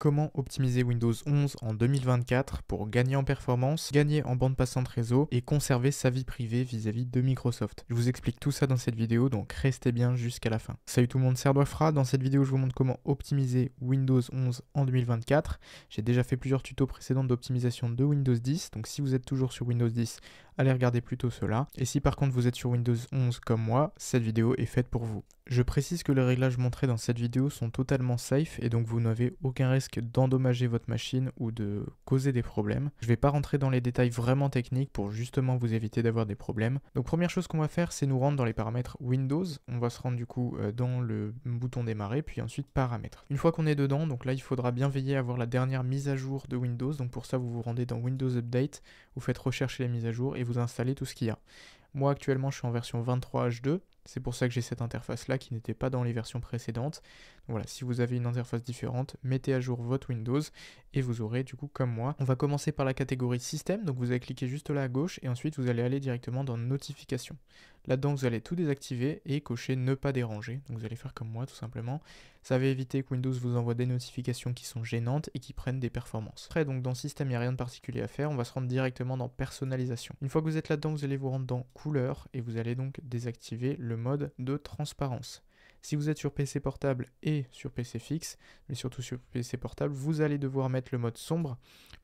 Comment optimiser Windows 11 en 2024 pour gagner en performance, gagner en bande passante réseau et conserver sa vie privée vis-à-vis de Microsoft Je vous explique tout ça dans cette vidéo, donc restez bien jusqu'à la fin. Salut tout le monde, c'est Erdoifra. Dans cette vidéo, je vous montre comment optimiser Windows 11 en 2024. J'ai déjà fait plusieurs tutos précédents d'optimisation de Windows 10, donc si vous êtes toujours sur Windows 10, allez regarder plutôt cela. Et si par contre vous êtes sur Windows 11 comme moi, cette vidéo est faite pour vous. Je précise que les réglages montrés dans cette vidéo sont totalement safe et donc vous n'avez aucun risque d'endommager votre machine ou de causer des problèmes. Je vais pas rentrer dans les détails vraiment techniques pour justement vous éviter d'avoir des problèmes. Donc première chose qu'on va faire c'est nous rendre dans les paramètres Windows. On va se rendre du coup euh, dans le bouton démarrer puis ensuite paramètres. Une fois qu'on est dedans, donc là il faudra bien veiller à avoir la dernière mise à jour de Windows. Donc pour ça vous vous rendez dans Windows Update, vous faites rechercher la mise à jour et vous tout ce qu'il y a. Moi actuellement je suis en version 23H2, c'est pour ça que j'ai cette interface là qui n'était pas dans les versions précédentes. Voilà, si vous avez une interface différente, mettez à jour votre Windows et vous aurez du coup comme moi. On va commencer par la catégorie système, donc vous allez cliquer juste là à gauche et ensuite vous allez aller directement dans notifications. Là-dedans, vous allez tout désactiver et cocher ne pas déranger. Donc vous allez faire comme moi tout simplement. Ça va éviter que Windows vous envoie des notifications qui sont gênantes et qui prennent des performances. Après, donc dans système, il n'y a rien de particulier à faire. On va se rendre directement dans personnalisation. Une fois que vous êtes là-dedans, vous allez vous rendre dans couleurs et vous allez donc désactiver le mode de transparence. Si vous êtes sur PC portable et sur PC fixe, mais surtout sur PC portable, vous allez devoir mettre le mode sombre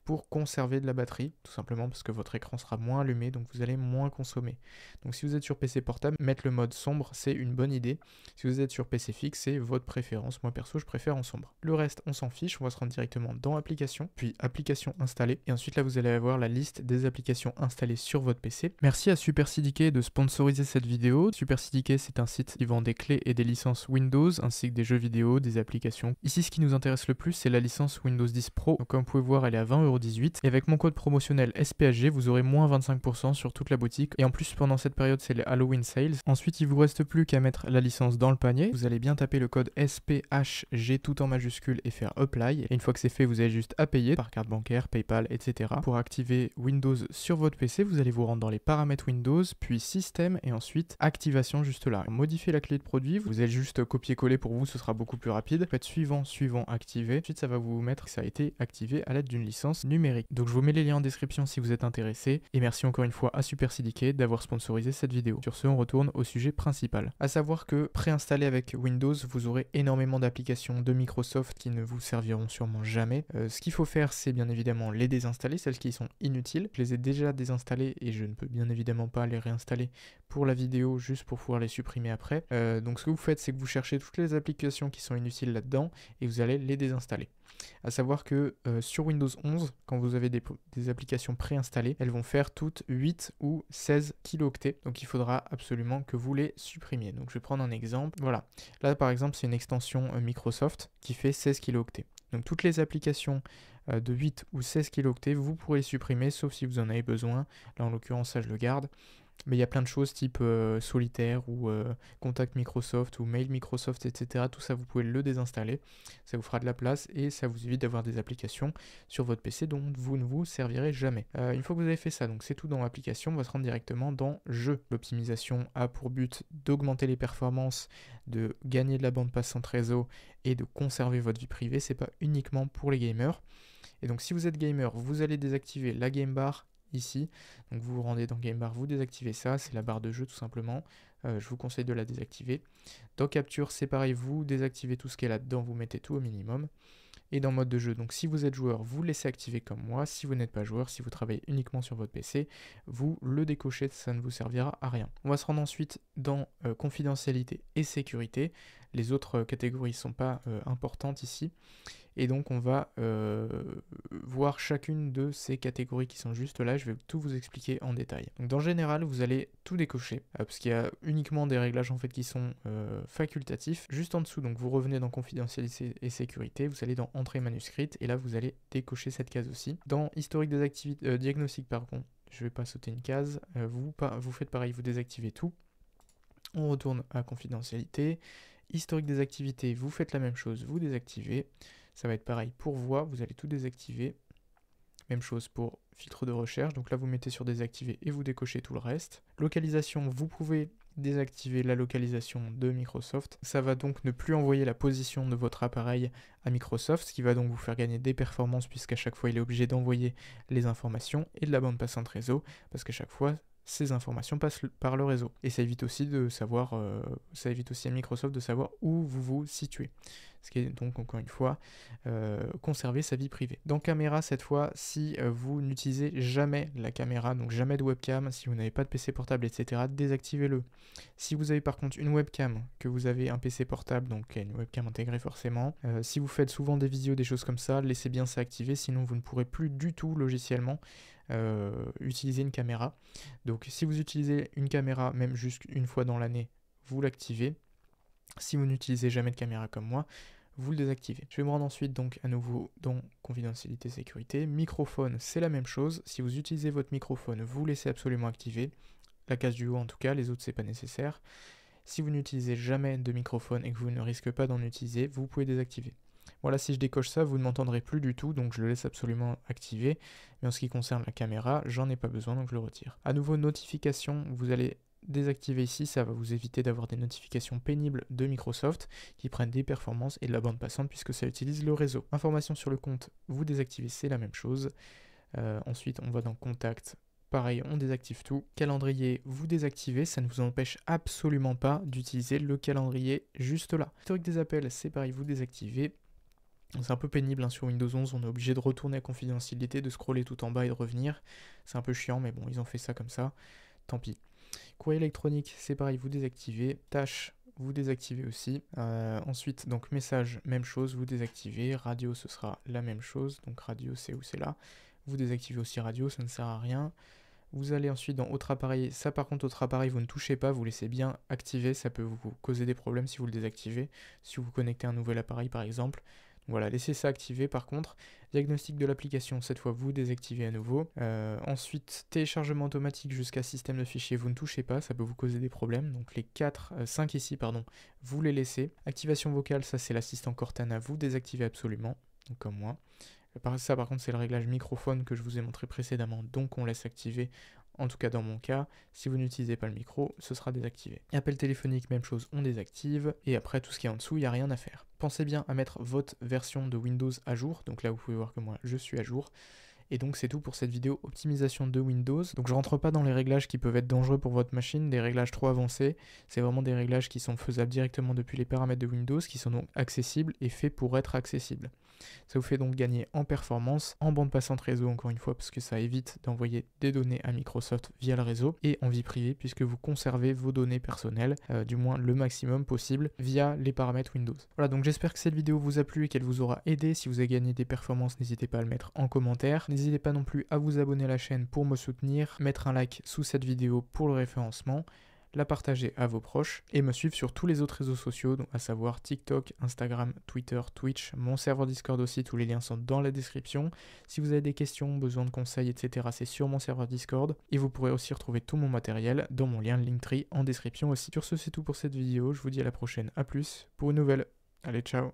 pour conserver de la batterie, tout simplement parce que votre écran sera moins allumé, donc vous allez moins consommer. Donc si vous êtes sur PC portable, mettre le mode sombre, c'est une bonne idée. Si vous êtes sur PC fixe, c'est votre préférence. Moi perso, je préfère en sombre. Le reste, on s'en fiche, on va se rendre directement dans Applications, puis application installée, et ensuite là, vous allez avoir la liste des applications installées sur votre PC. Merci à Super de sponsoriser cette vidéo. Super c'est un site qui vend des clés et des licences Windows ainsi que des jeux vidéo, des applications. Ici, ce qui nous intéresse le plus, c'est la licence Windows 10 Pro. comme vous pouvez voir, elle est à 20 20,18€ et avec mon code promotionnel SPHG, vous aurez moins 25% sur toute la boutique. Et en plus, pendant cette période, c'est les Halloween Sales. Ensuite, il vous reste plus qu'à mettre la licence dans le panier. Vous allez bien taper le code SPHG tout en majuscule et faire Apply. Et une fois que c'est fait, vous avez juste à payer par carte bancaire, PayPal, etc. Pour activer Windows sur votre PC, vous allez vous rendre dans les paramètres Windows, puis Système et ensuite Activation juste là. Modifier la clé de produit, vous allez juste copier-coller pour vous, ce sera beaucoup plus rapide. Faites suivant, suivant, activer. Ensuite, ça va vous mettre que ça a été activé à l'aide d'une licence numérique. Donc je vous mets les liens en description si vous êtes intéressé. Et merci encore une fois à Super d'avoir sponsorisé cette vidéo. Sur ce, on retourne au sujet principal. À savoir que préinstallé avec Windows, vous aurez énormément d'applications de Microsoft qui ne vous serviront sûrement jamais. Euh, ce qu'il faut faire, c'est bien évidemment les désinstaller, celles qui sont inutiles. Je les ai déjà désinstallées et je ne peux bien évidemment pas les réinstaller pour la vidéo juste pour pouvoir les supprimer après. Euh, donc ce que vous faites, c'est que vous cherchez toutes les applications qui sont inutiles là-dedans et vous allez les désinstaller. À savoir que euh, sur Windows 11, quand vous avez des, applications préinstallées, elles vont faire toutes 8 ou 16 kilooctets. Donc il faudra absolument que vous les supprimiez. Donc je vais prendre un exemple. Voilà. Là par exemple, c'est une extension euh, Microsoft qui fait 16 octets Donc toutes les applications de 8 ou 16 octets vous pourrez les supprimer sauf si vous en avez besoin. Là en l'occurrence, ça je le garde. Mais il y a plein de choses type euh, solitaire ou euh, contact Microsoft ou mail Microsoft, etc. Tout ça, vous pouvez le désinstaller. Ça vous fera de la place et ça vous évite d'avoir des applications sur votre PC dont vous ne vous servirez jamais. Euh, une fois que vous avez fait ça, donc c'est tout dans l'application, on va se rendre directement dans jeu. L'optimisation a pour but d'augmenter les performances, de gagner de la bande passante réseau et de conserver votre vie privée. Ce n'est pas uniquement pour les gamers. Et donc si vous êtes gamer, vous allez désactiver la game bar ici. Donc vous vous rendez dans Game Bar, vous désactivez ça, c'est la barre de jeu tout simplement. Euh, je vous conseille de la désactiver. Dans Capture, c'est pareil, vous désactivez tout ce qui est là-dedans, vous mettez tout au minimum. Et dans mode de jeu, donc si vous êtes joueur, vous laissez activer comme moi. Si vous n'êtes pas joueur, si vous travaillez uniquement sur votre PC, vous le décochez, ça ne vous servira à rien. On va se rendre ensuite dans euh, confidentialité et sécurité. Les autres euh, catégories ne sont pas euh, importantes ici. Et donc on va euh, voir chacune de ces catégories qui sont juste là. Je vais tout vous expliquer en détail. Donc dans général, vous allez tout décocher, parce qu'il y a uniquement des réglages en fait qui sont facultatifs. Juste en dessous, donc vous revenez dans confidentialité et sécurité, vous allez dans entrée manuscrite, et là vous allez décocher cette case aussi. Dans historique des activités, diagnostic par contre, je vais pas sauter une case, vous faites pareil, vous désactivez tout. On retourne à confidentialité, Historique des activités, vous faites la même chose, vous désactivez. Ça va être pareil pour voix, vous allez tout désactiver. Même chose pour filtre de recherche, donc là vous mettez sur désactiver et vous décochez tout le reste. Localisation, vous pouvez désactiver la localisation de Microsoft. Ça va donc ne plus envoyer la position de votre appareil à Microsoft, ce qui va donc vous faire gagner des performances puisqu'à chaque fois il est obligé d'envoyer les informations et de la bande passante réseau, parce qu'à chaque fois ces informations passent par le réseau. Et ça évite aussi de savoir, euh, ça évite aussi à Microsoft de savoir où vous vous situez. Ce qui est donc encore une fois euh, conserver sa vie privée. Dans caméra cette fois, si euh, vous n'utilisez jamais la caméra, donc jamais de webcam, si vous n'avez pas de PC portable, etc., désactivez-le. Si vous avez par contre une webcam, que vous avez un PC portable, donc une webcam intégrée forcément, si vous faites souvent des vidéos, des choses comme ça, laissez bien ça activé, sinon vous ne pourrez plus du tout logiciellement euh, utiliser une caméra. Donc si vous utilisez une caméra, même juste une fois dans l'année, vous l'activez. Si vous n'utilisez jamais de caméra comme moi, vous le désactivez. Je vais me rendre ensuite donc à nouveau dans confidentialité sécurité. Microphone, c'est la même chose. Si vous utilisez votre microphone, vous laissez absolument activer. La case du haut en tout cas, les autres c'est pas nécessaire. Si vous n'utilisez jamais de microphone et que vous ne risquez pas d'en utiliser, vous pouvez désactiver. Voilà, si je décoche ça, vous ne m'entendrez plus du tout, donc je le laisse absolument activé. Mais en ce qui concerne la caméra, j'en ai pas besoin, donc je le retire. À nouveau, notification, vous allez désactiver ici, ça va vous éviter d'avoir des notifications pénibles de Microsoft qui prennent des performances et de la bande passante puisque ça utilise le réseau. Information sur le compte, vous désactivez, c'est la même chose. Euh, ensuite, on va dans Contact, pareil, on désactive tout. Calendrier, vous désactivez, ça ne vous empêche absolument pas d'utiliser le calendrier juste là. Historique des appels, c'est pareil, vous désactivez. C'est un peu pénible hein, sur Windows 11, on est obligé de retourner à confidentialité, de scroller tout en bas et de revenir. C'est un peu chiant, mais bon, ils ont fait ça comme ça, tant pis. Courrier électronique, c'est pareil, vous désactivez. Tâche, vous désactivez aussi. Euh, ensuite, donc message, même chose, vous désactivez. Radio, ce sera la même chose, donc radio, c'est où c'est là. Vous désactivez aussi radio, ça ne sert à rien. Vous allez ensuite dans autre appareil. Ça, par contre, autre appareil, vous ne touchez pas, vous laissez bien activer. Ça peut vous causer des problèmes si vous le désactivez. Si vous connectez un nouvel appareil, par exemple, voilà, laissez ça activer par contre. Diagnostic de l'application, cette fois vous désactivez à nouveau. Euh, ensuite, téléchargement automatique jusqu'à système de fichiers, vous ne touchez pas, ça peut vous causer des problèmes. Donc les 4, 5 euh, ici, pardon, vous les laissez. Activation vocale, ça c'est l'assistant Cortana, vous désactivez absolument, comme moi. Euh, ça par contre c'est le réglage microphone que je vous ai montré précédemment, donc on laisse activer en tout cas, dans mon cas, si vous n'utilisez pas le micro, ce sera désactivé. Appel téléphonique, même chose, on désactive. Et après, tout ce qui est en dessous, il n'y a rien à faire. Pensez bien à mettre votre version de Windows à jour. Donc là, vous pouvez voir que moi, je suis à jour. Et donc c'est tout pour cette vidéo optimisation de Windows. Donc je rentre pas dans les réglages qui peuvent être dangereux pour votre machine, des réglages trop avancés. C'est vraiment des réglages qui sont faisables directement depuis les paramètres de Windows, qui sont donc accessibles et faits pour être accessibles. Ça vous fait donc gagner en performance, en bande passante réseau encore une fois, parce que ça évite d'envoyer des données à Microsoft via le réseau, et en vie privée, puisque vous conservez vos données personnelles, euh, du moins le maximum possible, via les paramètres Windows. Voilà, donc j'espère que cette vidéo vous a plu et qu'elle vous aura aidé. Si vous avez gagné des performances, n'hésitez pas à le mettre en commentaire. N'hésitez pas non plus à vous abonner à la chaîne pour me soutenir, mettre un like sous cette vidéo pour le référencement, la partager à vos proches et me suivre sur tous les autres réseaux sociaux, à savoir TikTok, Instagram, Twitter, Twitch, mon serveur Discord aussi, tous les liens sont dans la description. Si vous avez des questions, besoin de conseils, etc., c'est sur mon serveur Discord et vous pourrez aussi retrouver tout mon matériel dans mon lien Linktree en description aussi. Sur ce, c'est tout pour cette vidéo, je vous dis à la prochaine, à plus pour une nouvelle. Allez, ciao